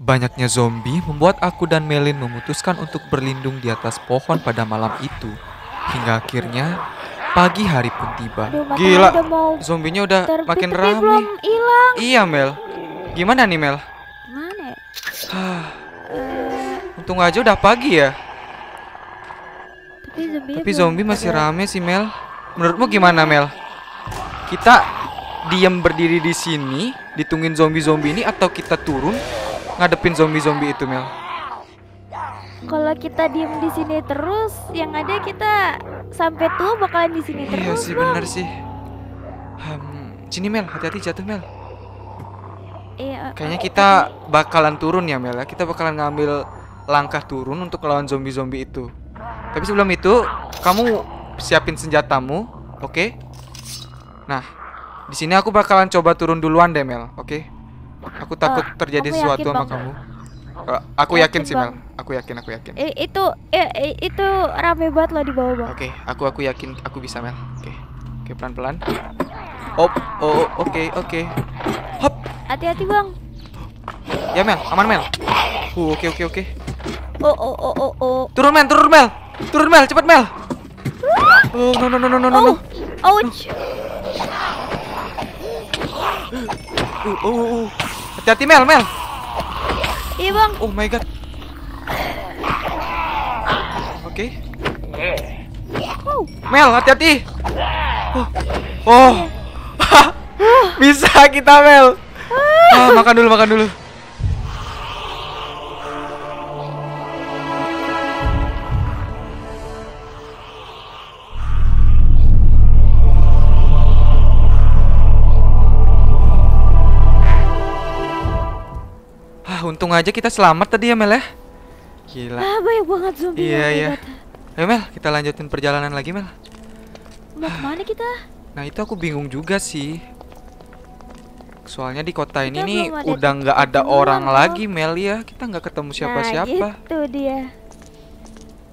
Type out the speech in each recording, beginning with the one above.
Banyaknya zombie membuat aku dan Melin memutuskan untuk berlindung di atas pohon pada malam itu. Hingga akhirnya pagi hari pun tiba. Duh, Gila, zombinya udah terbit, makin ramai. Iya, Mel. Gimana nih, Mel? Mana? Ya? Untung aja udah pagi ya. Tapi zombie, Tapi zombie masih ada. rame sih, Mel. Menurutmu gimana, Mel? Kita diam berdiri di sini, ditungguin zombie-zombie ini atau kita turun ngadepin zombie-zombie itu Mel? Kalau kita diem di sini terus, yang ada kita sampai tuh bakalan di sini iya terus. Iya sih, dong. bener sih. Hmm, sini Mel, hati-hati jatuh Mel. Iya. Eh, Kayaknya eh, kita eh, bakalan turun ya Mel ya. Kita bakalan ngambil langkah turun untuk lawan zombie-zombie itu. Tapi sebelum itu, kamu siapin senjatamu, oke? Okay? Nah, di sini aku bakalan coba turun duluan deh Mel, oke? Okay? Aku takut uh, terjadi aku sesuatu sama kamu. Uh, aku yakin, yakin sih Mel. Aku yakin, aku yakin. I, itu ya, i, itu rame banget loh di bawah, Oke, okay, aku aku yakin aku bisa Mel. Oke. Okay. Oke, okay, pelan-pelan. Op, oh, oh oke, okay, oke. Okay. Hop. Hati-hati, Bang. Ya Mel, aman Mel. Uh, oke okay, oke okay, oke. Okay. Oh oh oh oh oh. Turun Mel, turun Mel. Turun Mel, cepat Mel. Oh no no no no no no. Ouch. Uh, oh oh, oh, oh. Jati Mel, Mel. Iya, Bang. Oh my god. Oke. Okay. Mel, hati-hati. Oh. oh. Bisa kita, Mel. Ah. ah, makan dulu, makan dulu. untung aja kita selamat tadi ya Mel ya. Gila. Ah, banyak banget zombie. Iya, iya. Ayo Mel, kita lanjutin perjalanan lagi Mel. Mau kemana kita? Nah, itu aku bingung juga sih. Soalnya di kota ini nih udah nggak ada orang lho. lagi Mel ya. Kita nggak ketemu nah, siapa-siapa. Nah, itu dia.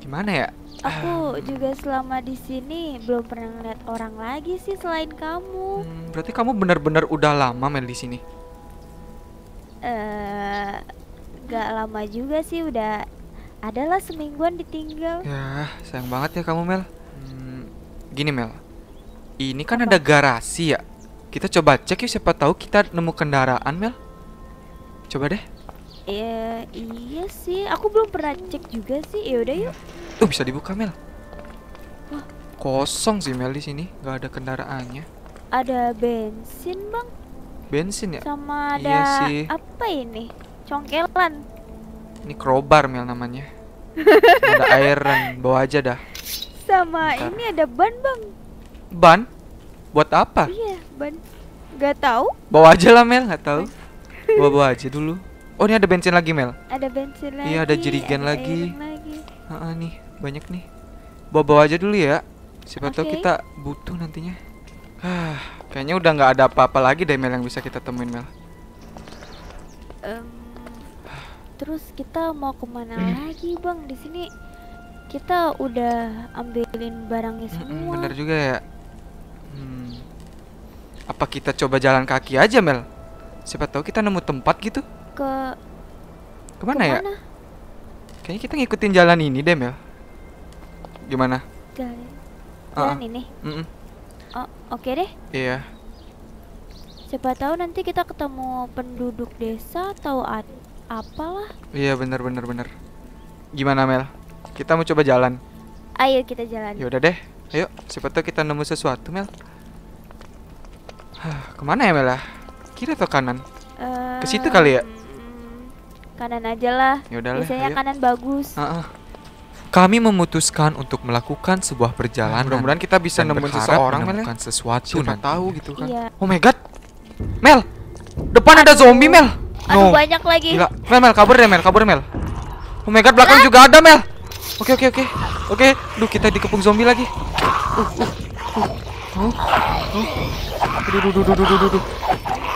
Gimana ya? Aku juga selama di sini belum pernah ngeliat orang lagi sih selain kamu. Hmm, berarti kamu benar-benar udah lama Mel di sini uh, gak lama juga sih udah adalah semingguan ditinggal. Ya, sayang banget ya kamu Mel. Hmm, gini Mel, ini kan Apa? ada garasi ya. Kita coba cek yuk siapa tahu kita nemu kendaraan Mel. Coba deh. ya iya sih, aku belum pernah cek juga sih. Ya udah yuk. Tuh bisa dibuka Mel. Wah. Kosong sih Mel di sini, nggak ada kendaraannya. Ada bensin bang bensin ya sama iya ada iya sih. apa ini congkelan ini crowbar mil namanya ada airan bawa aja dah sama Bentar. ini ada ban bang ban buat apa iya ban Gak tahu bawa aja lah mel nggak tahu bawa bawa aja dulu oh ini ada bensin lagi mel ada bensin lagi iya ada jerigen ada lagi, lagi. Ha -ha, nih banyak nih bawa bawa aja dulu ya siapa okay. tahu kita butuh nantinya ah Kayaknya udah nggak ada apa-apa lagi deh Mel yang bisa kita temuin Mel. Um, terus kita mau kemana hmm. lagi bang? Di sini kita udah ambilin barangnya hmm, semua. Hmm, bener juga ya. Hmm. Apa kita coba jalan kaki aja Mel? Siapa tahu kita nemu tempat gitu. Ke Kemana, ya? kemana? ya? Kayaknya kita ngikutin jalan ini deh Mel. Gimana? Jalan, jalan uh -uh. ini. Mm -mm. Oh, oke okay deh. Iya. Siapa tahu nanti kita ketemu penduduk desa atau apalah. Iya, benar benar benar. Gimana Mel? Kita mau coba jalan. Ayo kita jalan. Yaudah deh. Ayo, siapa tahu kita nemu sesuatu Mel. Hah, kemana ya Mel? Ya? Kiri atau kanan? Uh, Ke situ kali ya. Kanan aja lah. Yaudah lah. Biasanya kanan bagus. Uh -uh kami memutuskan untuk melakukan sebuah perjalanan. Nah, Mudah-mudahan kita bisa nemuin seseorang ya. menemukan Mel, sesuatu Siapa nanti. tahu gitu kan. Iya. Oh my god. Mel. Depan Aduh. ada zombie, Mel. Aduh, banyak lagi. Gila. Mel, Mel, kabur deh, Mel, kabur Mel. Oh my god, belakang Hah? juga ada, Mel. Oke, oke, oke. Oke, duh kita dikepung zombie lagi. Uh, uh, uh. Uh, uh. Duh, duh, duh, duh, duh, duh,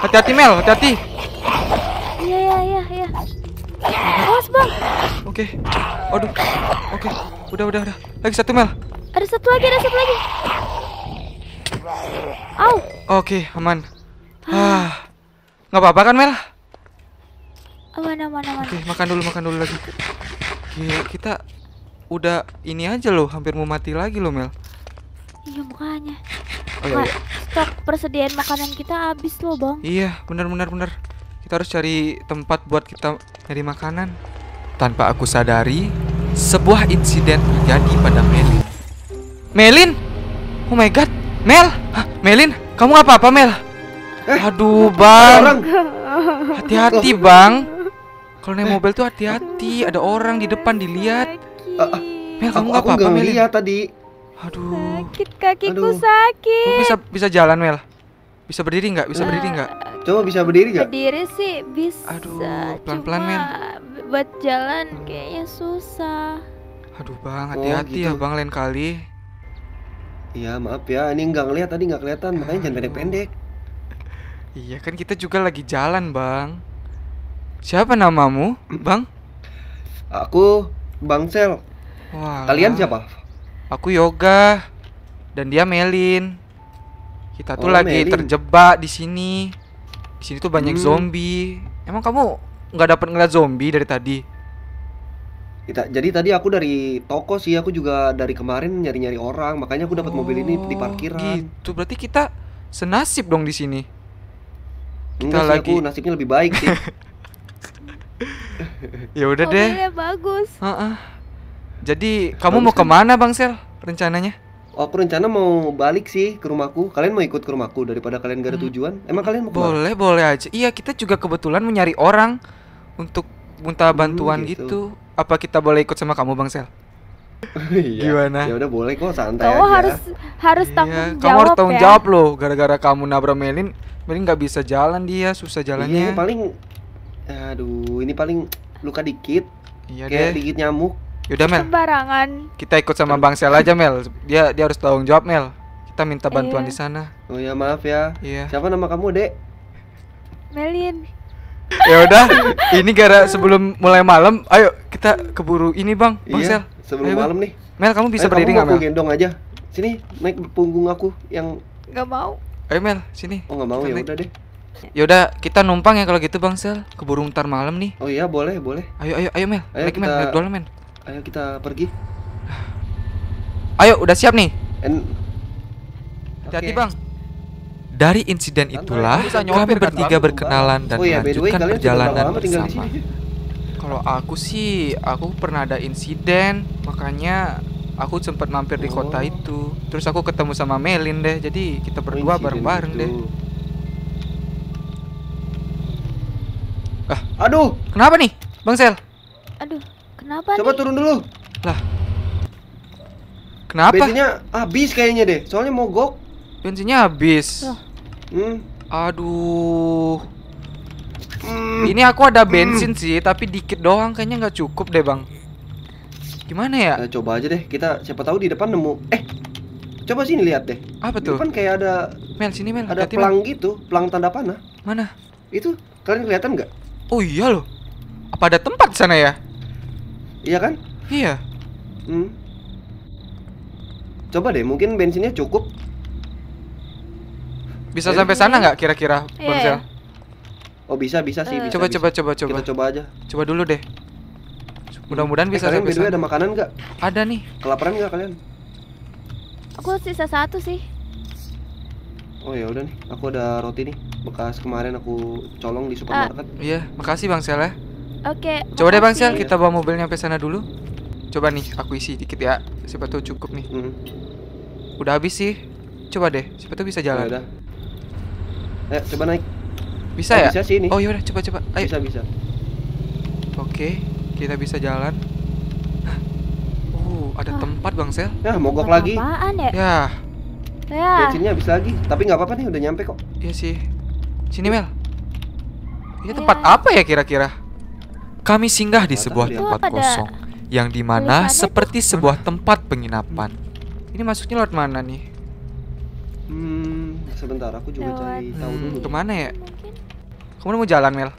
Hati-hati, Mel, hati-hati. Iya, iya, iya, iya. Awas bang. Oke. Okay. Aduh. Oke. Okay. Udah udah udah. Lagi satu Mel. Ada satu lagi ada satu lagi. Au. Oke okay, aman. Ah. ah. Nggak apa-apa kan Mel? Aman aman aman. Oke okay, makan dulu makan dulu lagi. okay, kita udah ini aja loh hampir mau mati lagi loh Mel. Iya makanya. Oh, iya, iya. Stok persediaan makanan kita habis loh bang. Iya benar benar benar. Kita harus cari tempat buat kita nyari makanan. Tanpa aku sadari, sebuah insiden terjadi pada Melin. Melin? Oh my god, Mel! Hah, Melin, kamu apa-apa Mel? Eh, Aduh, Bang. Hati-hati, Bang. Kalau naik eh. mobil tuh hati-hati, ada orang di depan dilihat. Eh, eh. Mel, kamu apa-apa, Mel? lihat tadi. Aduh. Sakit kakiku sakit. bisa bisa jalan, Mel? Bisa berdiri nggak? Bisa nah, berdiri nggak? Coba bisa berdiri gak? Berdiri sih bisa. Aduh, pelan-pelan men. Buat jalan kayaknya susah. Aduh bang, hati-hati oh, ya, gitu. ya bang lain kali. Iya maaf ya, ini nggak ngeliat tadi nggak kelihatan, makanya jangan pendek-pendek. Iya kan kita juga lagi jalan bang. Siapa namamu, bang? Aku Bang Sel. Wah. Kalian siapa? Aku Yoga dan dia Melin. Kita tuh oh, lagi Melin. terjebak di sini. Di sini tuh banyak hmm. zombie. Emang kamu nggak dapat ngeliat zombie dari tadi? Kita, jadi tadi aku dari toko sih, aku juga dari kemarin nyari-nyari orang, makanya aku dapat oh, mobil ini di oh, parkiran. Gitu, berarti kita senasib dong di sini. Kita Enggak lagi aku nasibnya lebih baik sih. ya udah deh. Mobilnya bagus. Uh -uh. Jadi kamu bagus mau kan? kemana Bang Sel rencananya? Oh, aku rencana mau balik sih ke rumahku. Kalian mau ikut ke rumahku daripada kalian gak ada hmm. tujuan? Emang kalian mau kemana? Boleh, boleh aja. Iya, kita juga kebetulan mencari orang untuk minta hmm, bantuan hmm, gitu. gitu. Apa kita boleh ikut sama kamu, Bang Sel? Iya. Gimana? Ya udah boleh kok santai kamu aja. harus harus iya. tanggung jawab. Kamu harus tanggung ya. jawab loh, gara-gara kamu nabrak Melin, Melin nggak bisa jalan dia, susah jalannya. Iya, paling aduh, ini paling luka dikit. Iya kayak deh. dikit nyamuk Yaudah Mel. Sembarangan. Kita ikut sama Bang Sel aja Mel. Dia dia harus tanggung jawab Mel. Kita minta iya. bantuan di sana. Oh ya maaf ya. Iya. Siapa nama kamu Dek? Melin. Ya udah, ini gara sebelum mulai malam, ayo kita keburu ini Bang, Bang iya, Sel. Sebelum ayo, malam nih. Mel kamu bisa berdiri nggak Mel? Aku gendong aja. Sini naik punggung aku yang. Gak mau. Ayo Mel, sini. Oh nggak mau ya, ya udah deh. Yaudah, kita numpang ya kalau gitu Bang Sel. Keburu ntar malam nih. Oh iya, boleh, boleh. Ayo ayo ayo Mel. Ayo, naik kita... Mel, naik dulu Mel. Ayo kita pergi. Ayo, udah siap nih. And... Hati-hati, Bang. Dari insiden itulah kami kan, bertiga berkenalan dan oh, iya, melanjutkan perjalanan bersama. Kalau aku sih, aku pernah ada insiden, makanya aku sempat mampir oh. di kota oh. itu. Terus aku ketemu sama Melin deh, jadi kita oh, berdua bareng-bareng deh. Ah, aduh, kenapa nih, Bang Sel? Kenapa Coba nih? turun dulu. Lah. Kenapa? Bensinnya habis kayaknya deh. Soalnya mogok. Bensinnya habis. Loh. Hmm. Aduh. Hmm. Ini aku ada bensin hmm. sih, tapi dikit doang kayaknya nggak cukup deh, Bang. Gimana ya? Nah, coba aja deh. Kita siapa tahu di depan nemu eh Coba sini lihat deh. Apa tuh? Di depan kayak ada Mel sini Mel. Ada pelang mel. gitu, pelang tanda panah. Mana? Itu kalian kelihatan nggak? Oh iya loh. Apa ada tempat sana ya? Iya kan? Iya. Hmm. Coba deh, mungkin bensinnya cukup. Bisa eh. sampai sana nggak kira-kira, yeah. Iya, iya. Oh bisa bisa sih. Eh. Bisa, coba bisa. coba coba coba. Kita coba aja. Coba dulu deh. Mudah-mudahan bisa. Eh, sampai sana. ada makanan nggak? Ada nih. Kelaparan nggak kalian? Aku sisa satu sih. Oh ya udah nih, aku ada roti nih bekas kemarin aku colong di ah. supermarket. Uh. Iya, makasih Bang Sel ya. Oke. Okay, Coba deh Bang Sel, kita bawa mobilnya sampai sana dulu. Coba nih, aku isi dikit ya. Siapa tuh cukup nih. Hmm. Udah habis sih. Coba deh, siapa tuh bisa ya jalan. Udah. Eh, coba naik. Bisa oh, ya? Bisa sih ini. Oh, ya udah, coba coba. Ayo. Bisa bisa. Oke, kita bisa jalan. Oh, ada ah. tempat Bang Sel. Ya, mogok lagi. Apaan ya? Ya. Ya. Bensinnya habis lagi, tapi nggak apa-apa nih udah nyampe kok. Iya sih. Sini Mel. Ini ya. tempat apa ya kira-kira? Kami singgah di sebuah tempat kosong yang dimana seperti sebuah tempat penginapan. Ini masuknya lewat mana nih? Hmm, sebentar aku juga cari tahu dulu. Hmm, mana ya? Kamu mau jalan Mel?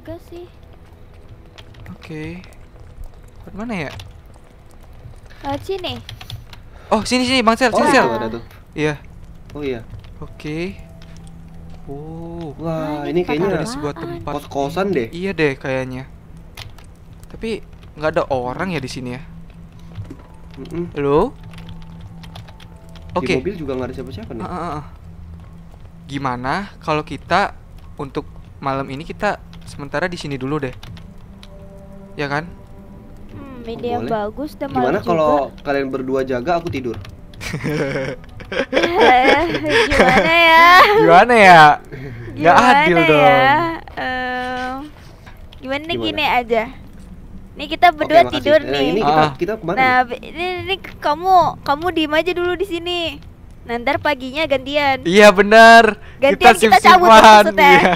Enggak sih. Oke. Lewat mana ya? Lewat sini. Oh sini sini Bang Sel, oh, Sel. Ada tuh. Iya. Oh iya. Oke. Oh, wah nah, ini kayaknya ada sebuah tempat kos kosan deh. Iya deh kayaknya. Tapi nggak ada orang ya di sini ya. Mm -mm. Halo? Oke. Okay. mobil juga nggak ada siapa-siapa nih. Uh, uh, uh. Gimana kalau kita untuk malam ini kita sementara di sini dulu deh, ya kan? Hmm, ide yang bagus. Dan Gimana kalau kalian berdua jaga aku tidur? gimana ya gimana ya Gimana adil ya? dong uh, gimana, gimana gini aja Nih kita berdua Oke, tidur nah, nih. Ini kita, ah. kita kemana? Nah, ini, ini kamu kamu diem aja dulu di sini. Nanti paginya gantian. Iya benar. Gantian kita, kita cabut maksudnya. Iya.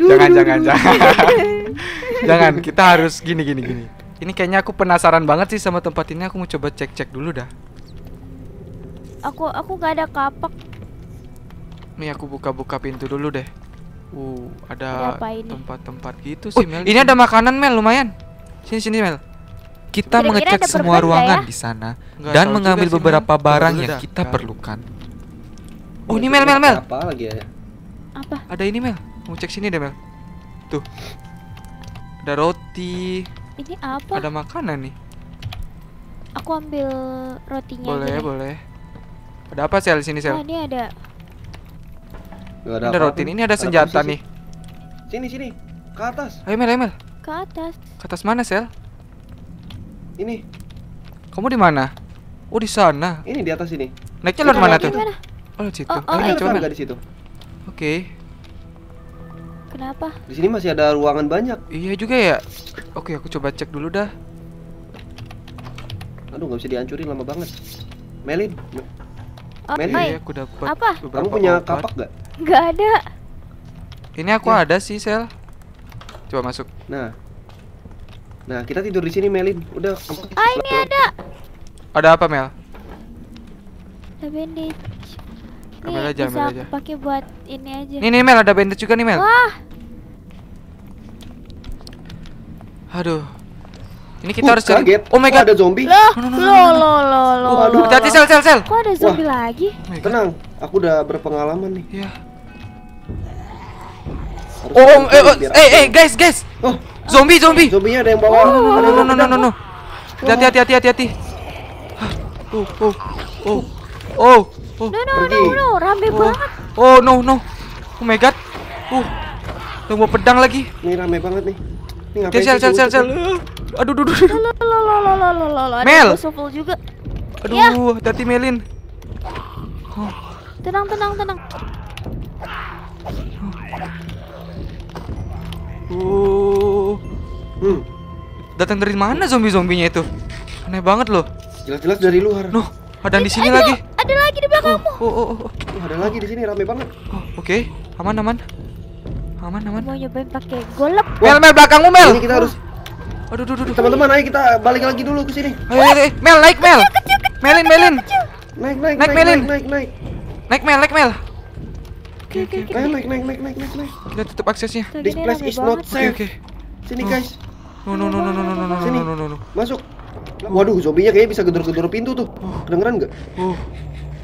jangan jangan jangan. jangan, kita harus gini gini gini. Ini kayaknya aku penasaran banget sih sama tempat ini. Aku mau coba cek-cek dulu dah. Aku aku gak ada kapak. Nih aku buka-buka pintu dulu deh. Uh, ada tempat-tempat gitu sih uh, Mel. Ini ada makanan Mel lumayan. Sini sini Mel. Kita Kira -kira mengecek semua ruangan ya? di sana Nggak dan mengambil beberapa sih, barang yang dah. kita perlukan. Oh, ini Mel Mel Mel. Apa lagi ya? Apa? Ada ini Mel. Mau cek sini deh Mel. Tuh. Ada roti. Ini apa? Ada makanan nih. Aku ambil rotinya. Boleh, boleh. Ada apa sel sini sel? Oh, ini ada. ada Ini ada senjata nih. Sini sini. Ke atas. Ayo Mel, ayo Mel. Ke atas. Ke atas mana sel? Ini. Kamu di mana? Oh di sana. Ini di atas sini. Naiknya lewat mana tuh? Oh lewat situ. Oh, oh, eh. ayo, coba di situ. Oke. Kenapa? Di sini masih ada ruangan banyak. Iya juga ya. Oke, aku coba cek dulu dah. Aduh, nggak bisa dihancurin lama banget. Melin, Oh, Men, iya, aku dapat. Apa? Kamu punya obat. kapak gak? Gak ada. Ini aku ya. ada sih, Sel. Coba masuk. Nah. Nah, kita tidur di sini, Melin. Udah. Ah, ini ada. Ada apa, Mel? Ada bandage. Ambil aja, ambil aja. Pakai buat ini aja. ini nih Mel, ada bandage juga nih, Mel. Wah. Aduh, ini kita uh, harus cari. Kaget. Oh my god, ada zombie. Loh, loh, loh, loh, loh. Oh, aduh, hati sel, sel, sel. Kok ada zombie Wah. lagi? Oh Tenang, aku udah berpengalaman nih. Iya. oh, oh eh, oh, eh, eh, guys, guys. Oh, zombie, zombie. Zombinya ada yang bawa. Oh, no, no, no, no, no, no. Oh. Hati, hati, hati, hati, hati. Oh, oh, oh, oh, oh. No, no, Pergi. no, no, rame oh. banget. Oh, no, no. Oh my god. Uh. Oh, Tunggu mau pedang lagi. Ini rame banget nih. Oke, sel, sel, sel, sel. Aduh, duh duh. Mel. juga. Aduh, ya. hati Melin. Tenang, tenang, tenang. Uh. Hmm. Datang dari mana zombie-zombinya itu? Aneh banget loh. Jelas-jelas dari luar. Noh, ada di eh, sini lagi. Ada lagi di belakangmu. Oh, oh, oh, oh. Ada lagi di sini rame banget. Oh, oke. Okay. Aman, aman aman aman mau nyobain pakai golok mel mel belakangmu mel ini kita harus aduh aduh aduh teman-teman ayo kita balik lagi dulu ke sini ayo, ayo, mel naik mel melin melin naik naik naik melin naik naik naik mel naik mel Oke, oke, oke. Naik, naik, naik, naik, naik, naik. Kita tutup aksesnya. This place is not safe. Oke, Sini, guys. No, no, no, no, no, no, no, no, no, no, no. Masuk. Waduh, zombinya kayaknya bisa gedor-gedor pintu tuh. Oh. Kedengeran nggak? Oh.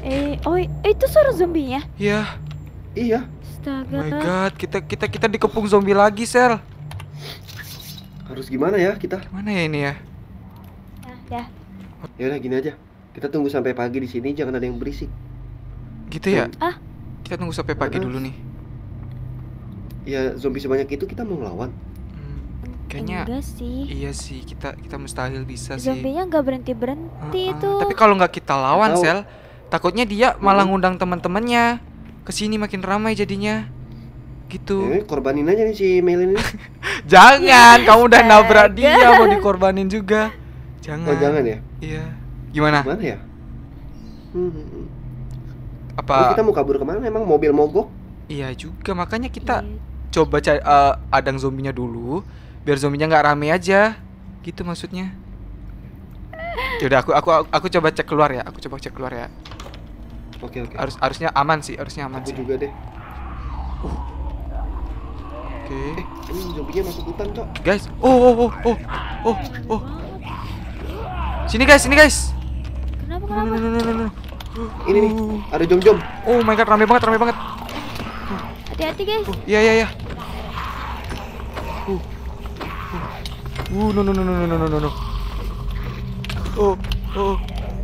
Eh, oh, itu suara zombinya? Iya. Iya. Astaga. Oh my god, kita kita kita dikepung zombie lagi, Sel. Harus gimana ya kita? Gimana ya ini ya? Ya, ya. udah gini aja. Kita tunggu sampai pagi di sini, jangan ada yang berisik. Gitu ya? Ah. Kita tunggu sampai pagi Karena... dulu nih. Ya, zombie sebanyak itu kita mau ngelawan. Hmm, kayaknya Enggak sih. Iya sih, kita kita mustahil bisa Zombinya sih. Zombinya nggak berhenti-berhenti uh -uh. itu. Tapi kalau nggak kita lawan, Sel, takutnya dia malah ngundang teman-temannya kesini makin ramai jadinya gitu ini eh, korbanin aja nih si Melin ini jangan kamu udah iya, nabrak dia mau dikorbanin juga jangan oh, jangan ya iya gimana gimana ya hmm. hmm, hmm. apa Lalu kita mau kabur kemana emang mobil mogok iya juga makanya kita hmm. coba cari uh, adang zombinya dulu biar zombinya nggak rame aja gitu maksudnya Yaudah aku aku aku coba cek keluar ya. Aku coba cek keluar ya. Oke oke. Harus harusnya aman sih, harusnya aman Aku sih. juga deh. Uh. Oke. Okay. Eh, ini zombie masuk hutan, Cok. Guys, oh oh oh oh oh oh. Sini guys, sini guys. Kenapa kenapa? No, no, no, no, no. Ini nih, uh. ada jom-jom. Oh my god, ramai banget, ramai banget. Hati-hati guys. Uh, iya iya iya. Uh. Uh, uh no no no no no no no no. Oh, oh,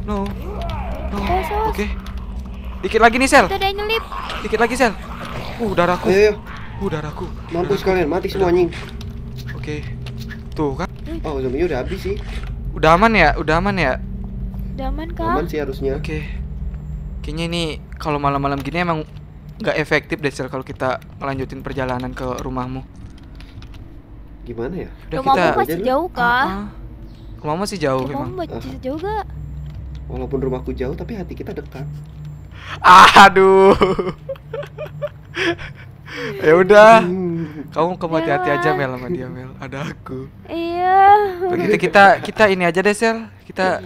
no. No. Oke. Okay. Dikit lagi nih, Sel. Ada yang nyelip. Dikit lagi, Sel. Uh, darahku. Ayo, ayo. Uh, darahku. Mampus kalian, mati semua anjing. Oke. Okay. Tuh kan. Oh, zombie udah habis sih. Udah aman ya? Udah aman ya? Udah aman kak. Aman sih harusnya. Oke. Okay. Kayaknya ini kalau malam-malam gini emang nggak efektif deh Sel kalau kita ngelanjutin perjalanan ke rumahmu. Gimana ya? Udah rumahmu kita masih jauh kah? Uh ah. -huh. Rumahmu masih jauh memang. Rumahmu masih jauh gak? Walaupun rumahku jauh tapi hati kita dekat. Aduh. ya udah. Kamu kamu ya. hati-hati aja Mel sama dia Mel. Ada aku. Iya. Begitu kita kita ini aja deh Sel. Kita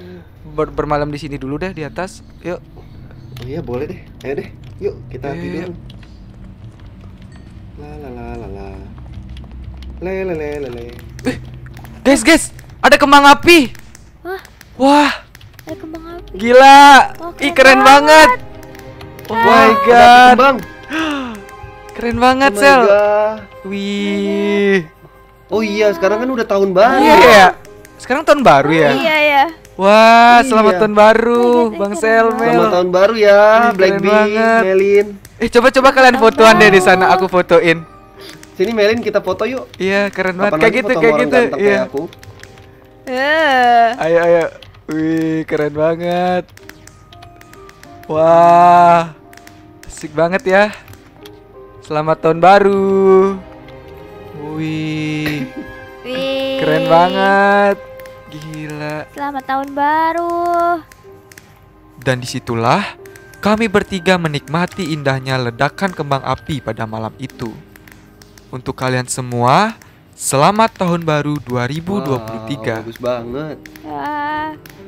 ber bermalam di sini dulu deh di atas. Yuk. Oh iya boleh deh. Ayo deh. Yuk kita Ayo, iya. tidur. La la la la la. Le le le le le. Eh, guys guys, ada kembang api. Hah? Wah. Ada kembang api. Gila. Oh, keren Ih keren banget. banget. Oh my god. Bang. Keren banget, oh Sel. Wih. Oh iya, sekarang kan udah tahun baru. Iya, ya. Sekarang tahun baru ya? Iya, ya. Wah, iya. selamat tahun baru, oh Bang Sel, Mel. Selamat tahun baru ya, Blackpink, Melin. Eh, coba-coba kalian fotoan deh di sana, aku fotoin. Sini Melin kita foto yuk. Iya, keren banget. Kayak gitu, kayak gitu. Iya. Kayak aku. Yeah. Ayo, ayo. Wih, keren banget. Wah, asik banget ya. Selamat tahun baru. Wih. Keren banget. Gila. Selamat tahun baru. Dan disitulah kami bertiga menikmati indahnya ledakan kembang api pada malam itu. Untuk kalian semua, selamat tahun baru 2023. Wow, bagus banget. Wah.